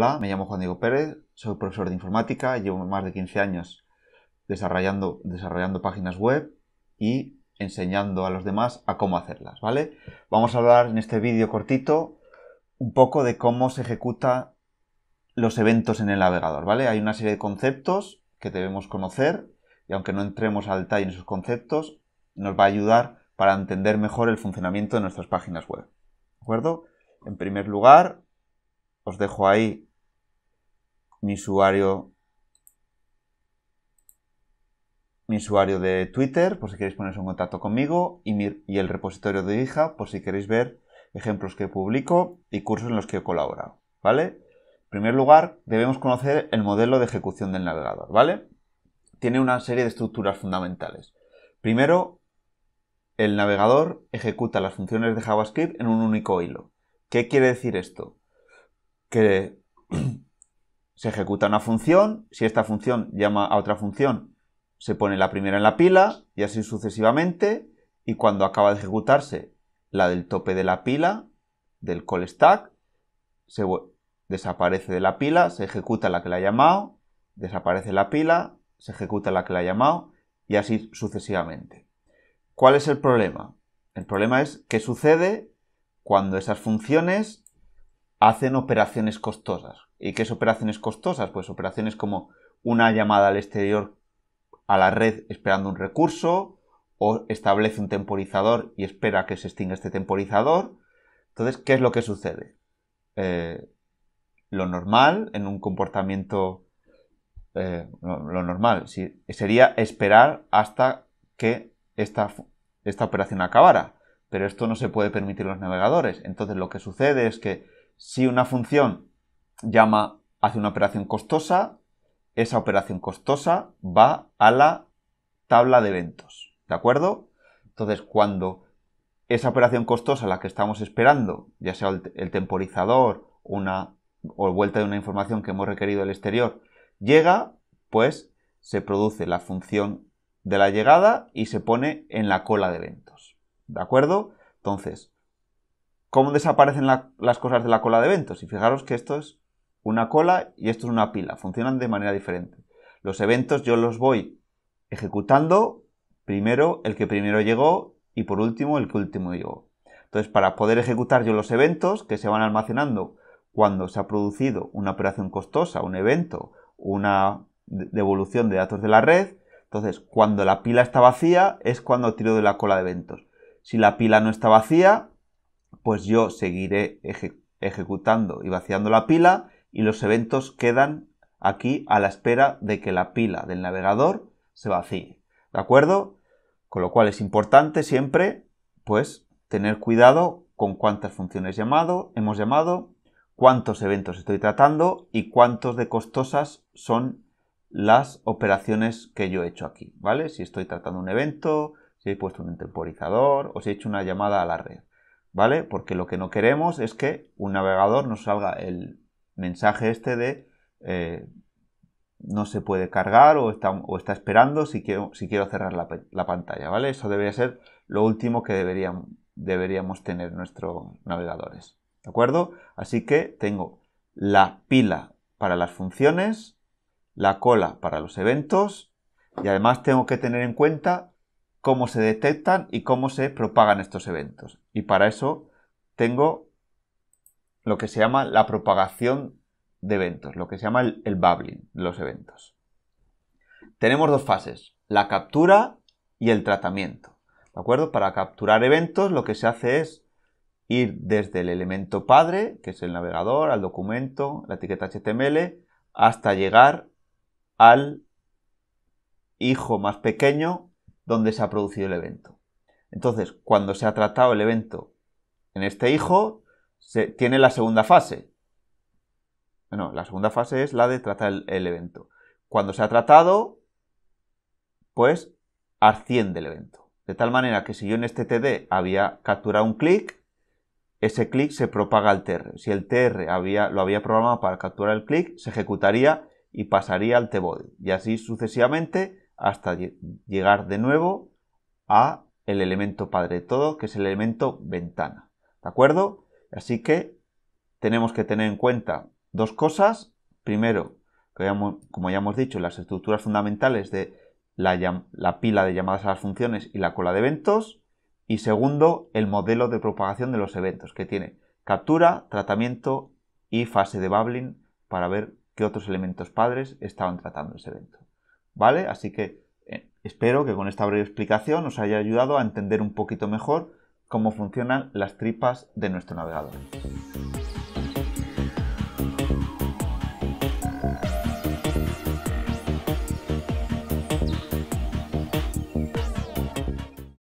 Hola, me llamo Juan Diego Pérez, soy profesor de informática, llevo más de 15 años desarrollando, desarrollando páginas web y enseñando a los demás a cómo hacerlas, ¿vale? Vamos a hablar en este vídeo cortito un poco de cómo se ejecutan los eventos en el navegador, ¿vale? Hay una serie de conceptos que debemos conocer y aunque no entremos al detalle en esos conceptos, nos va a ayudar para entender mejor el funcionamiento de nuestras páginas web. ¿De acuerdo? En primer lugar, os dejo ahí mi usuario, mi usuario de Twitter, por si queréis poneros en contacto conmigo, y, el repositorio de hija, por si queréis ver ejemplos que publico y cursos en los que he colaborado, ¿vale? En primer lugar, debemos conocer el modelo de ejecución del navegador, ¿vale? Tiene una serie de estructuras fundamentales. Primero, el navegador ejecuta las funciones de JavaScript en un único hilo. ¿Qué quiere decir esto? Que se ejecuta una función, si esta función llama a otra función, se pone la primera en la pila y así sucesivamente, y cuando acaba de ejecutarse la del tope de la pila, del call stack, se desaparece de la pila, se ejecuta la que la ha llamado, desaparece la pila, se ejecuta la que la ha llamado y así sucesivamente. ¿Cuál es el problema? El problema es qué sucede cuando esas funciones hacen operaciones costosas, ¿Y qué es operaciones costosas? Pues operaciones como una llamada al exterior a la red esperando un recurso, o establece un temporizador y espera que se extinga este temporizador. Entonces, ¿qué es lo que sucede? Eh, lo normal en un comportamiento... Eh, lo normal sería esperar hasta que esta, esta operación acabara. Pero esto no se puede permitir los navegadores. Entonces lo que sucede es que si una función llama, hace una operación costosa, esa operación costosa va a la tabla de eventos, ¿de acuerdo? Entonces, cuando esa operación costosa, la que estamos esperando, ya sea el, temporizador, una o vuelta de una información que hemos requerido del exterior, llega, pues se produce la función de la llegada y se pone en la cola de eventos. ¿De acuerdo? Entonces, ¿cómo desaparecen las cosas de la cola de eventos? Y fijaros que esto es una cola y esto es una pila, funcionan de manera diferente. Los eventos yo los voy ejecutando primero el que primero llegó y por último el que último llegó. Entonces, para poder ejecutar yo los eventos que se van almacenando cuando se ha producido una operación costosa, un evento, una devolución de datos de la red, entonces cuando la pila está vacía es cuando tiro de la cola de eventos. Si la pila no está vacía, pues yo seguiré ejecutando y vaciando la pila y los eventos quedan aquí a la espera de que la pila del navegador se vacíe. ¿De acuerdo? Con lo cual es importante siempre, pues, tener cuidado con cuántas funciones llamado, hemos llamado, cuántos eventos estoy tratando y cuántos de costosas son las operaciones que yo he hecho aquí, ¿vale? Si estoy tratando un evento, si he puesto un temporizador o si he hecho una llamada a la red, ¿vale? Porque lo que no queremos es que un navegador nos salga el mensaje este de eh, no se puede cargar o está, o está esperando si quiero, si quiero cerrar la, pantalla, ¿vale? Eso debería ser lo último que deberíamos tener nuestros navegadores, ¿de acuerdo? Así que tengo la pila para las funciones, la cola para los eventos y además tengo que tener en cuenta cómo se detectan y cómo se propagan estos eventos. Y para eso tengo lo que se llama la propagación de eventos, lo que se llama el, bubbling de los eventos. Tenemos dos fases, la captura y el tratamiento. ¿De acuerdo? Para capturar eventos lo que se hace es ir desde el elemento padre, que es el navegador, al documento, la etiqueta HTML, hasta llegar al hijo más pequeño donde se ha producido el evento. Entonces, cuando se ha tratado el evento en este hijo, tiene la segunda fase. Bueno, la segunda fase es la de tratar el, evento. Cuando se ha tratado, pues asciende el evento. De tal manera que si yo en este TD había capturado un clic, ese clic se propaga al TR. Si el TR había, lo había programado para capturar el clic, se ejecutaría y pasaría al tbody. Y así sucesivamente hasta llegar de nuevo a el elemento padre de todo, que es el elemento ventana. ¿De acuerdo? Así que tenemos que tener en cuenta dos cosas. Primero, como ya hemos dicho, las estructuras fundamentales de la, pila de llamadas a las funciones y la cola de eventos. Y segundo, el modelo de propagación de los eventos, que tiene captura, tratamiento y fase de bubbling para ver qué otros elementos padres estaban tratando ese evento. ¿Vale? Así que eh, espero que con esta breve explicación os haya ayudado a entender un poquito mejor cómo funcionan las tripas de nuestro navegador.